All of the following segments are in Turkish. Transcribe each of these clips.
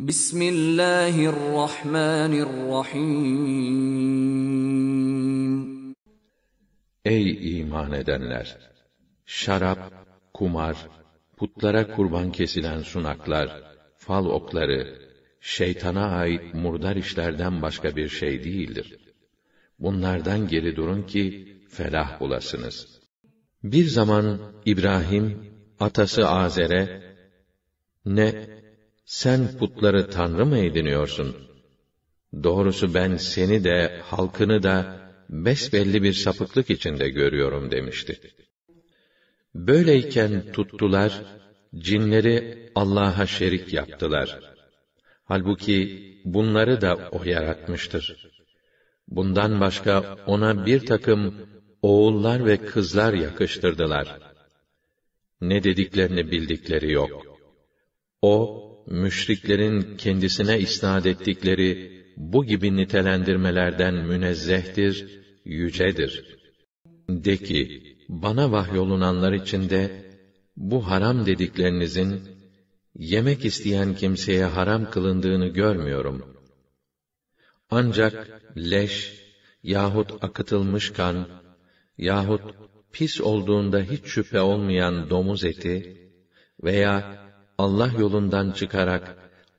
Bismillahirrahmanirrahim. Ey iman edenler! Şarap, kumar, putlara kurban kesilen sunaklar, fal okları, şeytana ait murdar işlerden başka bir şey değildir. Bunlardan geri durun ki felah bulasınız. Bir zaman İbrahim, atası Azer'e, ne sen putları tanrı mı ediniyorsun? Doğrusu ben seni de, halkını da, besbelli bir sapıklık içinde görüyorum demişti. Böyleyken tuttular, cinleri Allah'a şerik yaptılar. Halbuki bunları da O yaratmıştır. Bundan başka O'na bir takım oğullar ve kızlar yakıştırdılar. Ne dediklerini bildikleri yok. O, müşriklerin kendisine isnat ettikleri bu gibi nitelendirmelerden münezzehtir, yücedir. De ki, bana vahyolunanlar içinde bu haram dediklerinizin yemek isteyen kimseye haram kılındığını görmüyorum. Ancak leş yahut akıtılmış kan yahut pis olduğunda hiç şüphe olmayan domuz eti veya Allah yolundan çıkarak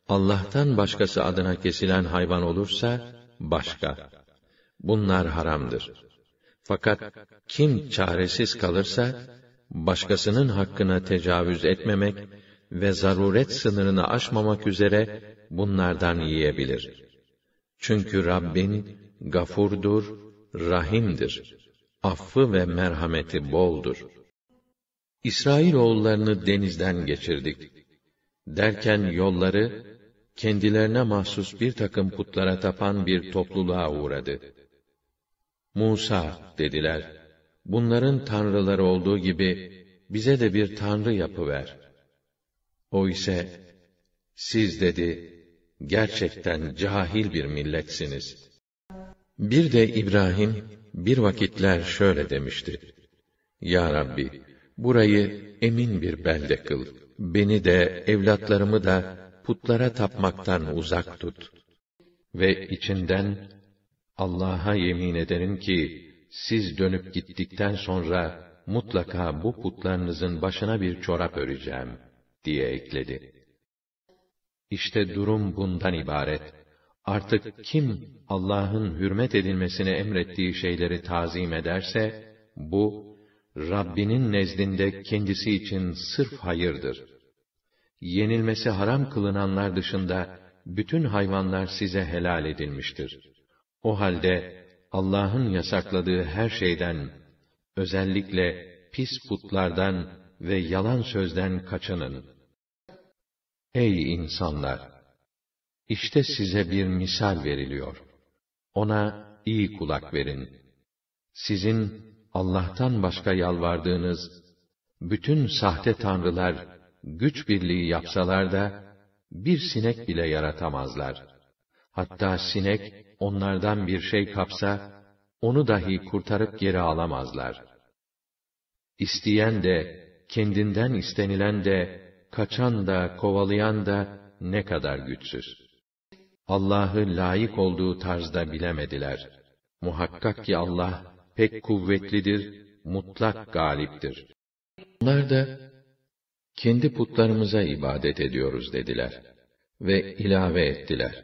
Allah'tan başkası adına kesilen hayvan olursa başka. Bunlar haramdır. Fakat kim çaresiz kalırsa başkasının hakkına tecavüz etmemek ve zaruret sınırını aşmamak üzere bunlardan yiyebilir. Çünkü Rabbin gafurdur, rahimdir. Affı ve merhameti boldur. İsrail oğullarını denizden geçirdik Derken yolları, kendilerine mahsus bir takım putlara tapan bir topluluğa uğradı. Musa dediler, bunların tanrıları olduğu gibi, bize de bir tanrı yapıver. O ise, siz dedi, gerçekten cahil bir milletsiniz. Bir de İbrahim, bir vakitler şöyle demişti. Ya Rabbi, burayı emin bir belde kıl.'' beni de evlatlarımı da putlara tapmaktan uzak tut. Ve içinden Allah'a yemin ederim ki siz dönüp gittikten sonra mutlaka bu putlarınızın başına bir çorap öreceğim diye ekledi. İşte durum bundan ibaret. Artık kim Allah'ın hürmet edilmesini emrettiği şeyleri tazim ederse bu Rabbinin nezdinde kendisi için sırf hayırdır. Yenilmesi haram kılınanlar dışında bütün hayvanlar size helal edilmiştir. O halde Allah'ın yasakladığı her şeyden, özellikle pis putlardan ve yalan sözden kaçının. Ey insanlar! İşte size bir misal veriliyor. Ona iyi kulak verin. Sizin Allah'tan başka yalvardığınız bütün sahte tanrılar güç birliği yapsalar da bir sinek bile yaratamazlar. Hatta sinek onlardan bir şey kapsa onu dahi kurtarıp geri alamazlar. İsteyen de kendinden istenilen de kaçan da kovalayan da ne kadar güçsüz. Allah'ı layık olduğu tarzda bilemediler. Muhakkak ki Allah pek kuvvetlidir, mutlak galiptir. Onlar da, kendi putlarımıza ibadet ediyoruz dediler ve ilave ettiler.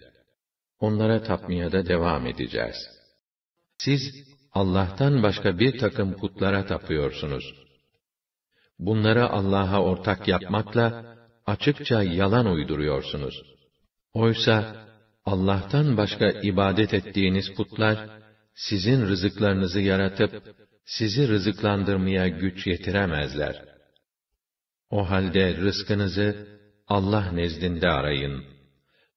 Onlara tapmaya da devam edeceğiz. Siz Allah'tan başka bir takım putlara tapıyorsunuz. Bunlara Allah'a ortak yapmakla açıkça yalan uyduruyorsunuz. Oysa Allah'tan başka ibadet ettiğiniz putlar sizin rızıklarınızı yaratıp, sizi rızıklandırmaya güç yetiremezler. O halde rızkınızı Allah nezdinde arayın.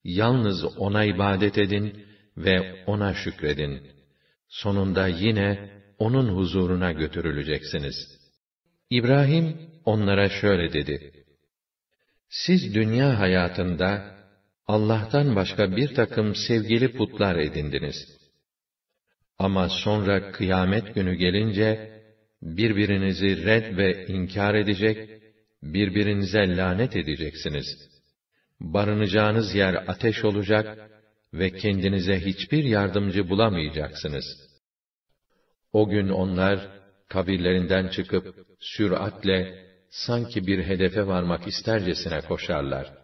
Yalnız O'na ibadet edin ve O'na şükredin. Sonunda yine O'nun huzuruna götürüleceksiniz. İbrahim onlara şöyle dedi. Siz dünya hayatında Allah'tan başka bir takım sevgili putlar edindiniz.'' Ama sonra kıyamet günü gelince, birbirinizi red ve inkar edecek, birbirinize lanet edeceksiniz. Barınacağınız yer ateş olacak ve kendinize hiçbir yardımcı bulamayacaksınız. O gün onlar, kabirlerinden çıkıp, süratle, sanki bir hedefe varmak istercesine koşarlar.